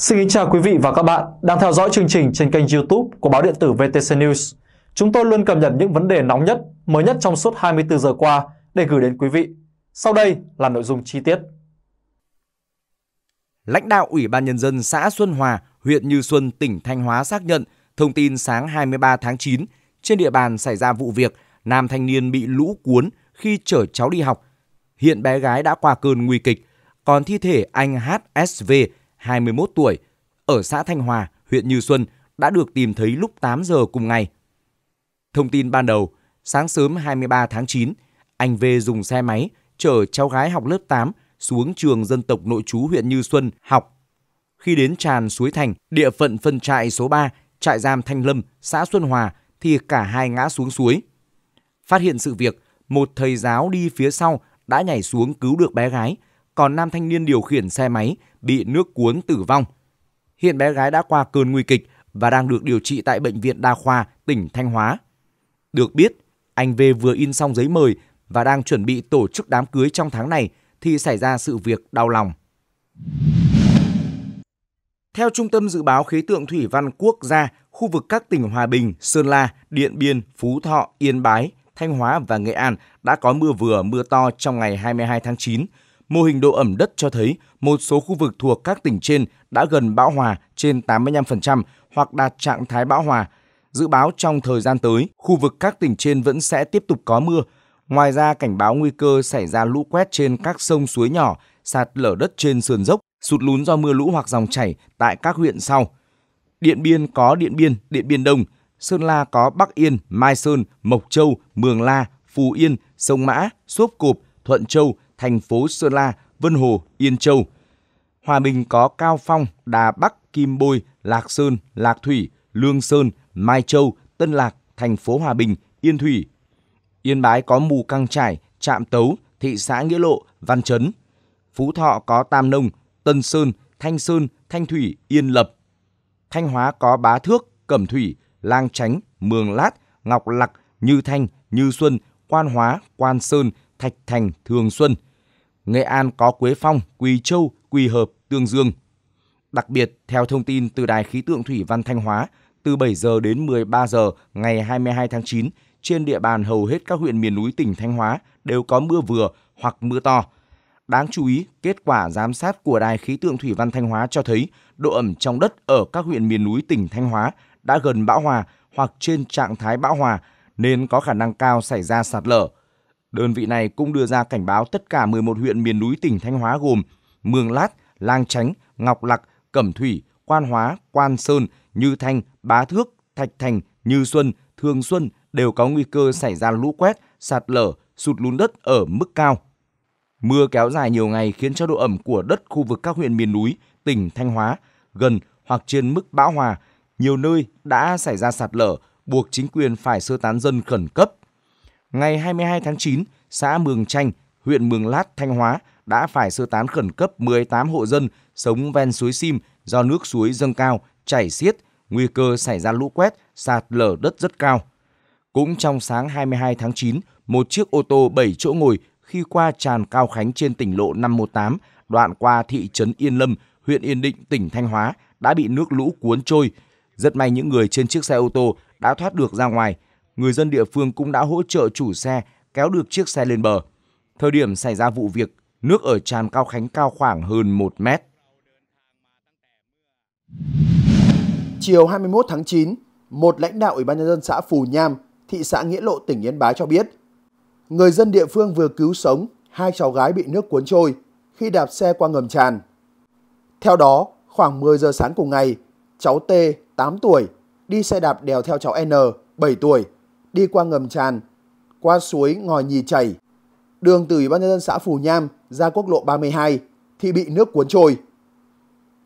Xin kính chào quý vị và các bạn đang theo dõi chương trình trên kênh YouTube của báo điện tử VTC News. Chúng tôi luôn cập nhật những vấn đề nóng nhất, mới nhất trong suốt 24 giờ qua để gửi đến quý vị. Sau đây là nội dung chi tiết. Lãnh đạo Ủy ban nhân dân xã Xuân Hòa, huyện Như Xuân, tỉnh Thanh Hóa xác nhận thông tin sáng 23 tháng 9 trên địa bàn xảy ra vụ việc nam thanh niên bị lũ cuốn khi chở cháu đi học. Hiện bé gái đã qua cơn nguy kịch, còn thi thể anh HSV 21 tuổi, ở xã Thanh Hòa, huyện Như Xuân đã được tìm thấy lúc 8 giờ cùng ngày. Thông tin ban đầu, sáng sớm 23 tháng 9, anh V dùng xe máy chở cháu gái học lớp 8 xuống trường dân tộc nội trú huyện Như Xuân học. Khi đến tràn suối thành, địa phận phân trại số 3, trại giam Thanh Lâm, xã Xuân Hòa thì cả hai ngã xuống suối. Phát hiện sự việc, một thầy giáo đi phía sau đã nhảy xuống cứu được bé gái còn nam thanh niên điều khiển xe máy bị nước cuốn tử vong. Hiện bé gái đã qua cơn nguy kịch và đang được điều trị tại Bệnh viện Đa khoa tỉnh Thanh Hóa. Được biết, anh V vừa in xong giấy mời và đang chuẩn bị tổ chức đám cưới trong tháng này thì xảy ra sự việc đau lòng. Theo Trung tâm Dự báo Khí tượng Thủy văn Quốc gia, khu vực các tỉnh Hòa Bình, Sơn La, Điện Biên, Phú Thọ, Yên Bái, Thanh Hóa và Nghệ An đã có mưa vừa mưa to trong ngày 22 tháng 9. Mô hình độ ẩm đất cho thấy một số khu vực thuộc các tỉnh trên đã gần bão hòa trên 85% hoặc đạt trạng thái bão hòa. Dự báo trong thời gian tới, khu vực các tỉnh trên vẫn sẽ tiếp tục có mưa. Ngoài ra, cảnh báo nguy cơ xảy ra lũ quét trên các sông suối nhỏ, sạt lở đất trên sườn dốc, sụt lún do mưa lũ hoặc dòng chảy tại các huyện sau. Điện Biên có Điện Biên, Điện Biên Đông, Sơn La có Bắc Yên, Mai Sơn, Mộc Châu, Mường La, Phú Yên, Sông Mã, Sốp Cộp, Thuận Châu, thành phố Sơn La, Vân Hồ, Yên Châu. Hòa Bình có Cao Phong, Đà Bắc, Kim Bôi, Lạc Sơn, Lạc Thủy, Lương Sơn, Mai Châu, Tân Lạc, thành phố Hòa Bình, Yên Thủy. Yên Bái có Mù Căng Trải, Trạm Tấu, thị xã Nghĩa Lộ, Văn Chấn. Phú Thọ có Tam Nông, Tân Sơn, Thanh Sơn, Thanh Thủy, Yên Lập. Thanh Hóa có Bá Thước, Cẩm Thủy, Lang Chánh, Mường Lát, Ngọc Lặc, Như Thanh, Như Xuân, Quan Hóa, Quan Sơn, Thạch Thành, Thường Xuân – Nghệ An có Quế Phong, Quỳ Châu, Quỳ Hợp, Tương Dương. Đặc biệt, theo thông tin từ Đài Khí tượng Thủy văn Thanh Hóa, từ 7 giờ đến 13 giờ ngày 22 tháng 9, trên địa bàn hầu hết các huyện miền núi tỉnh Thanh Hóa đều có mưa vừa hoặc mưa to. Đáng chú ý, kết quả giám sát của Đài Khí tượng Thủy văn Thanh Hóa cho thấy độ ẩm trong đất ở các huyện miền núi tỉnh Thanh Hóa đã gần bão hòa hoặc trên trạng thái bão hòa nên có khả năng cao xảy ra sạt lở, Đơn vị này cũng đưa ra cảnh báo tất cả 11 huyện miền núi tỉnh Thanh Hóa gồm Mường Lát, Lang Chánh, Ngọc Lặc, Cẩm Thủy, Quan Hóa, Quan Sơn, Như Thanh, Bá Thước, Thạch Thành, Như Xuân, Thường Xuân đều có nguy cơ xảy ra lũ quét, sạt lở, sụt lún đất ở mức cao. Mưa kéo dài nhiều ngày khiến cho độ ẩm của đất khu vực các huyện miền núi, tỉnh Thanh Hóa gần hoặc trên mức bão hòa, nhiều nơi đã xảy ra sạt lở, buộc chính quyền phải sơ tán dân khẩn cấp ngày 22 tháng 9, xã Mường Chanh, huyện Mường Lát, Thanh Hóa đã phải sơ tán khẩn cấp 18 hộ dân sống ven suối Sim do nước suối dâng cao, chảy xiết, nguy cơ xảy ra lũ quét, sạt lở đất rất cao. Cũng trong sáng 22 tháng 9, một chiếc ô tô 7 chỗ ngồi khi qua tràn Cao Khánh trên tỉnh lộ 518, đoạn qua thị trấn Yên Lâm, huyện Yên Định, tỉnh Thanh Hóa đã bị nước lũ cuốn trôi. Rất may những người trên chiếc xe ô tô đã thoát được ra ngoài – người dân địa phương cũng đã hỗ trợ chủ xe kéo được chiếc xe lên bờ. Thời điểm xảy ra vụ việc, nước ở tràn Cao Khánh cao khoảng hơn 1 mét. Chiều 21 tháng 9, một lãnh đạo Ủy ban nhân dân xã Phù Nham, thị xã Nghĩa Lộ, tỉnh Yên Bái cho biết, người dân địa phương vừa cứu sống hai cháu gái bị nước cuốn trôi khi đạp xe qua ngầm tràn. Theo đó, khoảng 10 giờ sáng cùng ngày, cháu T, 8 tuổi, đi xe đạp đèo theo cháu N, 7 tuổi đi qua ngầm tràn, qua suối Ngòi Nhì Chảy, đường từ Ủy ban nhân dân xã Phù Nham ra quốc lộ 32 thì bị nước cuốn trôi.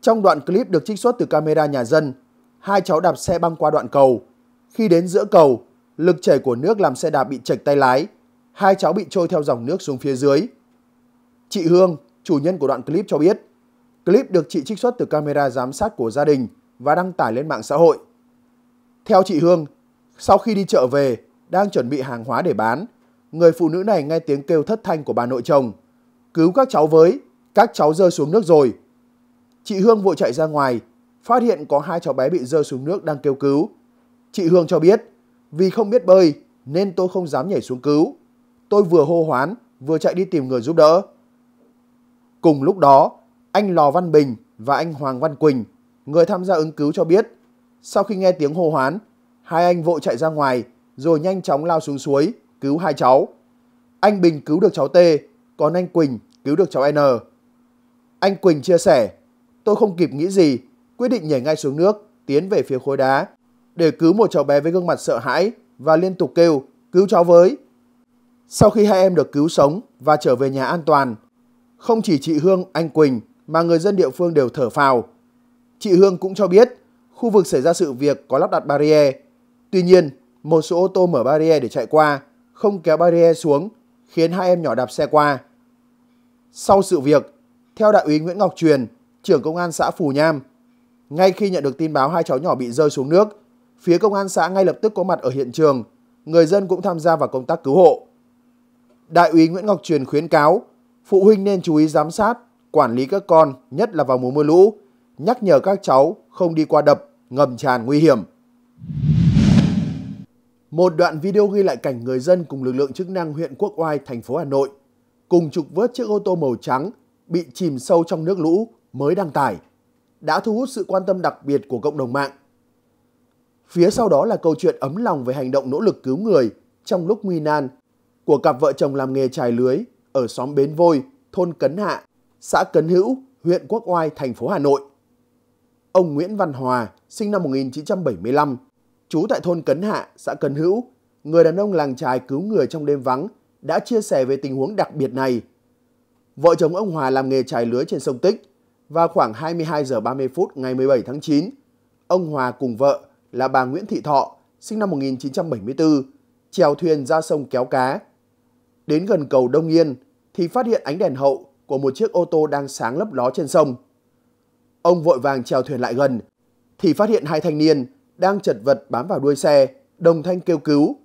Trong đoạn clip được trích xuất từ camera nhà dân, hai cháu đạp xe băng qua đoạn cầu. Khi đến giữa cầu, lực chảy của nước làm xe đạp bị chệch tay lái, hai cháu bị trôi theo dòng nước xuống phía dưới. Chị Hương, chủ nhân của đoạn clip cho biết, clip được chị trích xuất từ camera giám sát của gia đình và đăng tải lên mạng xã hội. Theo chị Hương, sau khi đi chợ về, đang chuẩn bị hàng hóa để bán, người phụ nữ này nghe tiếng kêu thất thanh của bà nội chồng. Cứu các cháu với, các cháu rơi xuống nước rồi. Chị Hương vội chạy ra ngoài, phát hiện có hai cháu bé bị rơi xuống nước đang kêu cứu. Chị Hương cho biết, vì không biết bơi nên tôi không dám nhảy xuống cứu. Tôi vừa hô hoán, vừa chạy đi tìm người giúp đỡ. Cùng lúc đó, anh Lò Văn Bình và anh Hoàng Văn Quỳnh, người tham gia ứng cứu cho biết, sau khi nghe tiếng hô hoán, Hai anh vội chạy ra ngoài rồi nhanh chóng lao xuống suối cứu hai cháu. Anh Bình cứu được cháu T, còn anh Quỳnh cứu được cháu N. Anh Quỳnh chia sẻ, tôi không kịp nghĩ gì, quyết định nhảy ngay xuống nước, tiến về phía khối đá để cứu một cháu bé với gương mặt sợ hãi và liên tục kêu cứu cháu với. Sau khi hai em được cứu sống và trở về nhà an toàn, không chỉ chị Hương, anh Quỳnh mà người dân địa phương đều thở phào. Chị Hương cũng cho biết khu vực xảy ra sự việc có lắp đặt barrier Tuy nhiên, một số ô tô mở barrier để chạy qua, không kéo barrier xuống, khiến hai em nhỏ đạp xe qua. Sau sự việc, theo đại úy Nguyễn Ngọc Truyền, trưởng công an xã Phù Nham, ngay khi nhận được tin báo hai cháu nhỏ bị rơi xuống nước, phía công an xã ngay lập tức có mặt ở hiện trường, người dân cũng tham gia vào công tác cứu hộ. Đại úy Nguyễn Ngọc Truyền khuyến cáo, phụ huynh nên chú ý giám sát, quản lý các con, nhất là vào mùa mưa lũ, nhắc nhở các cháu không đi qua đập, ngầm tràn nguy hiểm. Một đoạn video ghi lại cảnh người dân cùng lực lượng chức năng huyện Quốc Oai, thành phố Hà Nội cùng trục vớt chiếc ô tô màu trắng bị chìm sâu trong nước lũ mới đăng tải đã thu hút sự quan tâm đặc biệt của cộng đồng mạng. Phía sau đó là câu chuyện ấm lòng về hành động nỗ lực cứu người trong lúc nguy nan của cặp vợ chồng làm nghề trài lưới ở xóm Bến Vôi, thôn Cấn Hạ, xã Cấn Hữu, huyện Quốc Oai, thành phố Hà Nội. Ông Nguyễn Văn Hòa, sinh năm 1975, chú tại thôn Cấn Hạ, xã Cấn Hữu, người đàn ông làng trài cứu người trong đêm vắng, đã chia sẻ về tình huống đặc biệt này. Vợ chồng ông Hòa làm nghề trài lưới trên sông Tích. và khoảng 22 giờ 30 phút ngày 17 tháng 9, ông Hòa cùng vợ là bà Nguyễn Thị Thọ, sinh năm 1974, trèo thuyền ra sông kéo cá. Đến gần cầu Đông Yên thì phát hiện ánh đèn hậu của một chiếc ô tô đang sáng lấp ló trên sông. Ông vội vàng trèo thuyền lại gần thì phát hiện hai thanh niên đang chật vật bám vào đuôi xe, đồng thanh kêu cứu.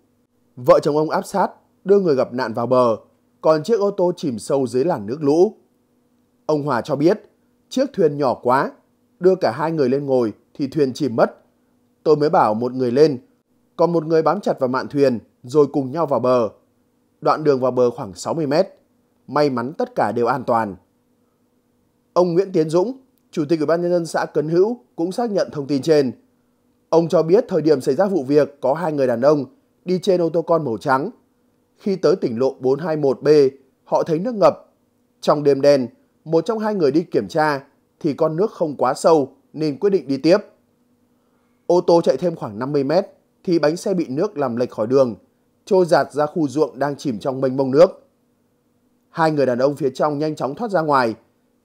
Vợ chồng ông áp sát, đưa người gặp nạn vào bờ, còn chiếc ô tô chìm sâu dưới làn nước lũ. Ông Hòa cho biết, chiếc thuyền nhỏ quá, đưa cả hai người lên ngồi thì thuyền chìm mất. Tôi mới bảo một người lên, còn một người bám chặt vào mạn thuyền rồi cùng nhau vào bờ. Đoạn đường vào bờ khoảng 60 mét. May mắn tất cả đều an toàn. Ông Nguyễn Tiến Dũng, Chủ tịch Ủy ban nhân dân xã Cấn Hữu cũng xác nhận thông tin trên. Ông cho biết thời điểm xảy ra vụ việc có hai người đàn ông đi trên ô tô con màu trắng. Khi tới tỉnh lộ 421B, họ thấy nước ngập. Trong đêm đen, một trong hai người đi kiểm tra thì con nước không quá sâu nên quyết định đi tiếp. Ô tô chạy thêm khoảng 50 mét thì bánh xe bị nước làm lệch khỏi đường, trôi giạt ra khu ruộng đang chìm trong mênh mông nước. Hai người đàn ông phía trong nhanh chóng thoát ra ngoài.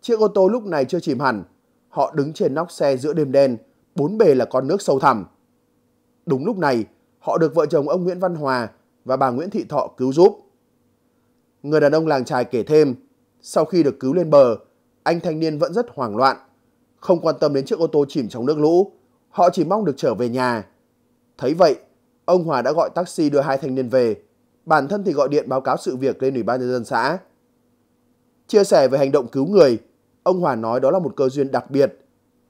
Chiếc ô tô lúc này chưa chìm hẳn. Họ đứng trên nóc xe giữa đêm đen, bốn bề là con nước sâu thẳm. Đúng lúc này, họ được vợ chồng ông Nguyễn Văn Hòa và bà Nguyễn Thị Thọ cứu giúp. Người đàn ông làng trài kể thêm, sau khi được cứu lên bờ, anh thanh niên vẫn rất hoảng loạn, không quan tâm đến chiếc ô tô chìm trong nước lũ, họ chỉ mong được trở về nhà. Thấy vậy, ông Hòa đã gọi taxi đưa hai thanh niên về, bản thân thì gọi điện báo cáo sự việc lên Ủy ban nhân dân xã. Chia sẻ về hành động cứu người, ông Hòa nói đó là một cơ duyên đặc biệt.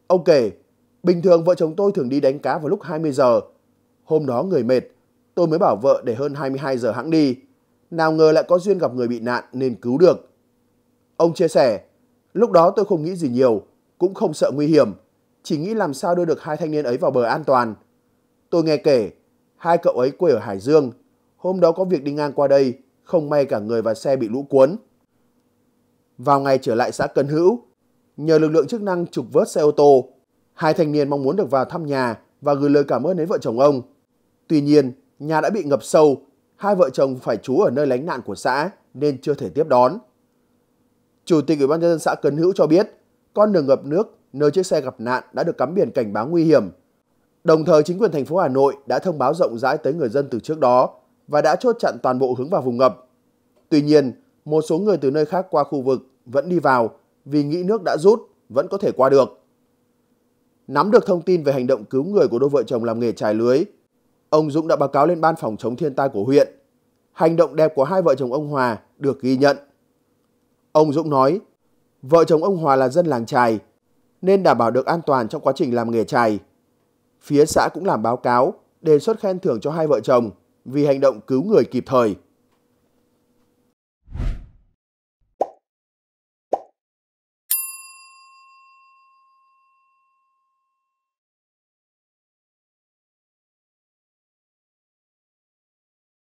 Ông kể, Bình thường vợ chồng tôi thường đi đánh cá vào lúc 20 giờ. Hôm đó người mệt, tôi mới bảo vợ để hơn 22 giờ hãng đi. Nào ngờ lại có duyên gặp người bị nạn nên cứu được. Ông chia sẻ, lúc đó tôi không nghĩ gì nhiều, cũng không sợ nguy hiểm. Chỉ nghĩ làm sao đưa được hai thanh niên ấy vào bờ an toàn. Tôi nghe kể, hai cậu ấy quê ở Hải Dương. Hôm đó có việc đi ngang qua đây, không may cả người và xe bị lũ cuốn. Vào ngày trở lại xã Cần Hữu, nhờ lực lượng chức năng trục vớt xe ô tô, Hai thanh niên mong muốn được vào thăm nhà và gửi lời cảm ơn đến vợ chồng ông. Tuy nhiên, nhà đã bị ngập sâu, hai vợ chồng phải trú ở nơi lánh nạn của xã nên chưa thể tiếp đón. Chủ tịch Ủy ban nhân dân xã Cấn Hữu cho biết, con đường ngập nước nơi chiếc xe gặp nạn đã được cắm biển cảnh báo nguy hiểm. Đồng thời chính quyền thành phố Hà Nội đã thông báo rộng rãi tới người dân từ trước đó và đã chốt chặn toàn bộ hướng vào vùng ngập. Tuy nhiên, một số người từ nơi khác qua khu vực vẫn đi vào vì nghĩ nước đã rút, vẫn có thể qua được. Nắm được thông tin về hành động cứu người của đôi vợ chồng làm nghề trải lưới, ông Dũng đã báo cáo lên ban phòng chống thiên tai của huyện. Hành động đẹp của hai vợ chồng ông Hòa được ghi nhận. Ông Dũng nói, vợ chồng ông Hòa là dân làng trài, nên đảm bảo được an toàn trong quá trình làm nghề trài. Phía xã cũng làm báo cáo, đề xuất khen thưởng cho hai vợ chồng vì hành động cứu người kịp thời.